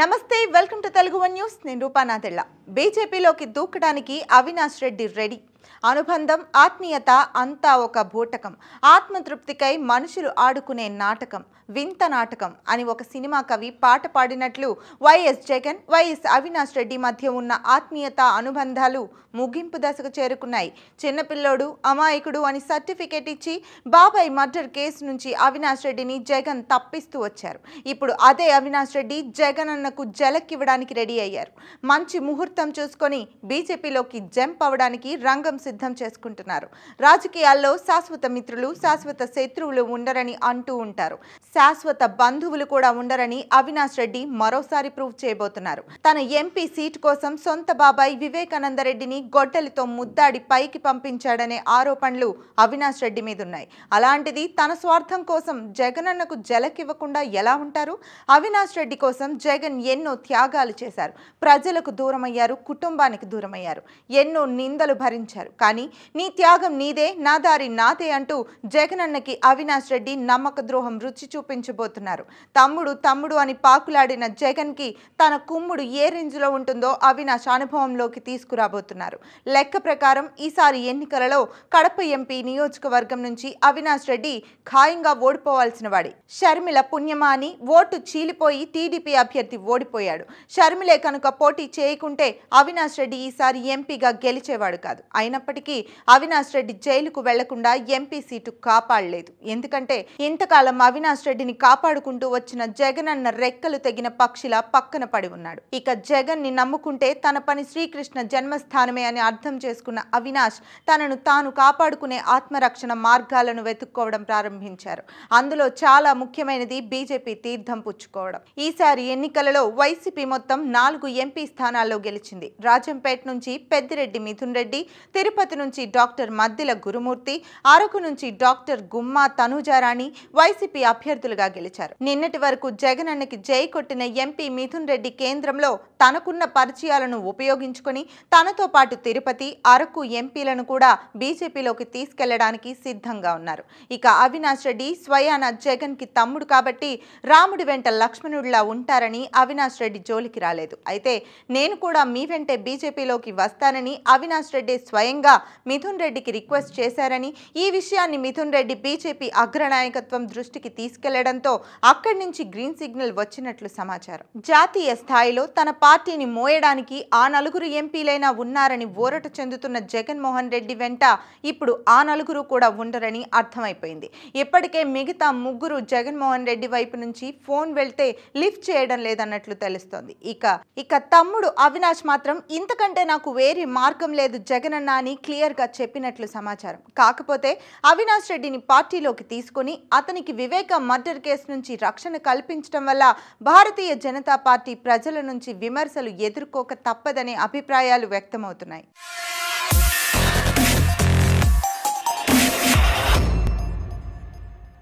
నమస్తే welcome to Telugu one news నేను రూపానాథెళ్ళ బీజేపీలోకి దూకడానికి అవినాష్ రెడ్డి రెడీ అనుబంధం ఆత్మీయత అంతా ఒక బూటకం ఆత్మతృప్తికై మనుషులు ఆడుకునే నాటకం వింత నాటకం అని ఒక సినిమా కవి పాట పాడినట్లు వైఎస్ జగన్ వైఎస్ అవినాష్ రెడ్డి మధ్య ఉన్న ఆత్మీయత అనుబంధాలు ముగింపు దశకు చేరుకున్నాయి చిన్నపిల్లోడు అమాయకుడు అని సర్టిఫికేట్ ఇచ్చి బాబాయ్ మర్డర్ కేసు నుంచి అవినాష్ రెడ్డిని జగన్ తప్పిస్తూ వచ్చారు ఇప్పుడు అదే అవినాష్ రెడ్డి జగన్ అన్నకు జలక్కివ్వడానికి రెడీ అయ్యారు మంచి ముహూర్తం చూసుకొని బీజేపీలోకి జంప్ అవ్వడానికి రంగం కోసం సిద్ధం చేసుకుంటున్నారు రాజకీయాల్లో శాశ్వత మిత్రులు శాశ్వత శత్రువులు ఉండరని అంటూ ఉంటారు శాశ్వత బంధువులు కూడా ఉండరని అవినాష్ రెడ్డి మరోసారి ప్రూవ్ చేయబోతున్నారు తన ఎంపీ సీట్ కోసం సొంత బాబాయ్ వివేకానందరెడ్డిని గొడ్డలితో ముద్దాడి పైకి పంపించాడనే ఆరోపణలు అవినాష్ రెడ్డి మీద ఉన్నాయి అలాంటిది తన స్వార్థం కోసం జగనన్నకు జలకివ్వకుండా ఎలా ఉంటారు అవినాష్ రెడ్డి కోసం జగన్ ఎన్నో త్యాగాలు చేశారు ప్రజలకు దూరమయ్యారు కుటుంబానికి దూరమయ్యారు ఎన్నో నిందలు భరించారు అన్నారు కానీ నీ త్యాగం నీదే నా దారి నాదే అంటూ జగనన్నకి అవినాష్ రెడ్డి నమ్మక ద్రోహం రుచి చూపించబోతున్నారు తమ్ముడు తమ్ముడు అని పాకులాడిన కి తన కుమ్ముడు ఏ లో ఉంటుందో అవినాష్ అనుభవంలోకి తీసుకురాబోతున్నారు లెక్క ప్రకారం ఈసారి ఎన్నికలలో కడప ఎంపీ నియోజకవర్గం నుంచి అవినాష్ రెడ్డి ఖాయంగా ఓడిపోవాల్సిన వాడి షర్మిల అని ఓటు చీలిపోయి టీడీపీ అభ్యర్థి ఓడిపోయాడు షర్మిలే కనుక పోటీ చేయకుంటే అవినాష్ రెడ్డి ఈసారి ఎంపీగా గెలిచేవాడు కాదు అయినా అయినప్పటికీ అవినాష్ రెడ్డి జైలుకు వెళ్లకుండా ఎంపీ సీటు కాపాడలేదు ఎందుకంటే ఇంతకాలం అవినాష్ రెడ్డిని కాపాడుకుంటూ వచ్చిన జగన్ అన్న రెక్కలు తెగిన పక్షిలా పక్కన పడి ఉన్నాడు ఇక జగన్ ని నమ్ముకుంటే తన పని శ్రీకృష్ణ జన్మస్థానమే అని అర్థం చేసుకున్న అవినాష్ తనను తాను కాపాడుకునే ఆత్మరక్షణ మార్గాలను వెతుక్కోవడం ప్రారంభించారు అందులో చాలా ముఖ్యమైనది బీజేపీ తీర్థం పుచ్చుకోవడం ఈసారి ఎన్నికలలో వైసీపీ మొత్తం నాలుగు ఎంపీ స్థానాల్లో గెలిచింది రాజంపేట నుంచి పెద్దిరెడ్డి మిథున్ రెడ్డి తిరుపతి నుంచి డాక్టర్ మద్దిల గురుమూర్తి అరకు నుంచి డాక్టర్ గుమ్మా తనుజారాణి వైసీపీ అభ్యర్థులుగా గెలిచారు నిన్నటి వరకు జగన్ అన్నకి జై కొట్టిన ఎంపీ మిథున్ రెడ్డి కేంద్రంలో తనకున్న పరిచయాలను ఉపయోగించుకుని తనతో పాటు తిరుపతి అరకు ఎంపీలను కూడా బీజేపీలోకి తీసుకెళ్లడానికి సిద్ధంగా ఉన్నారు ఇక అవినాష్ రెడ్డి స్వయాన జగన్ కి తమ్ముడు కాబట్టి రాముడి వెంట లక్ష్మణుడిలా ఉంటారని అవినాష్ రెడ్డి జోలికి రాలేదు అయితే నేను కూడా మీ వెంటే బీజేపీలోకి వస్తానని అవినాష్ రెడ్డి స్వయం స్వయంగా మిథున్ రెడ్డికి రిక్వెస్ట్ చేశారని ఈ విషయాన్ని మిథున్ రెడ్డి బీజేపీ అగ్రనాయకత్వం దృష్టికి తీసుకెళ్లడంతో అక్కడి నుంచి గ్రీన్ సిగ్నల్ వచ్చినట్లు సమాచారం జాతీయ స్థాయిలో తన పార్టీని మోయడానికి ఆ నలుగురు ఎంపీలైనా ఉన్నారని ఊరట చెందుతున్న జగన్మోహన్ రెడ్డి వెంట ఇప్పుడు ఆ నలుగురు కూడా ఉండరని అర్థమైపోయింది ఇప్పటికే మిగతా ముగ్గురు జగన్మోహన్ రెడ్డి వైపు నుంచి ఫోన్ వెళ్తే లిఫ్ట్ చేయడం లేదన్నట్లు తెలుస్తోంది ఇక ఇక తమ్ముడు అవినాష్ మాత్రం ఇంతకంటే నాకు వేరే మార్గం లేదు జగన్ అన్న అని క్లియర్గా చెప్పినట్లు సమాచారం కాకపోతే అవినాష్ రెడ్డిని పార్టీలోకి తీసుకుని అతనికి వివేక మర్డర్ కేసు నుంచి రక్షణ కల్పించడం వల్ల భారతీయ జనతా పార్టీ ప్రజల నుంచి విమర్శలు ఎదుర్కోక తప్పదనే అభిప్రాయాలు వ్యక్తమవుతున్నాయి